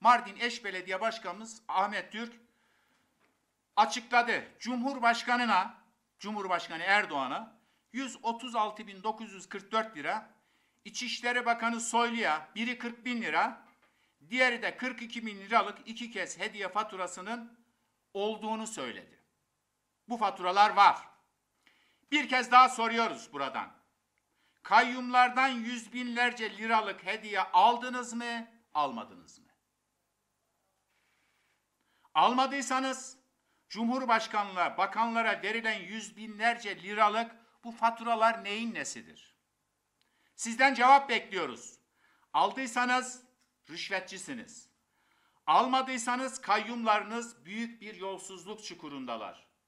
Mardin Eş Belediye Başkanımız Ahmet Türk açıkladı. Cumhurbaşkanına, Cumhurbaşkanı Erdoğan'a 136.944 lira, İçişleri Bakanı Soylu'ya biri 40 bin lira, diğeri de 42 bin liralık iki kez hediye faturasının olduğunu söyledi. Bu faturalar var. Bir kez daha soruyoruz buradan. Kayyumlardan yüz binlerce liralık hediye aldınız mı, almadınız mı? Almadıysanız Cumhurbaşkanlığa, bakanlara verilen yüz binlerce liralık bu faturalar neyin nesidir? Sizden cevap bekliyoruz. Aldıysanız rüşvetçisiniz. Almadıysanız kayyumlarınız büyük bir yolsuzluk çukurundalar.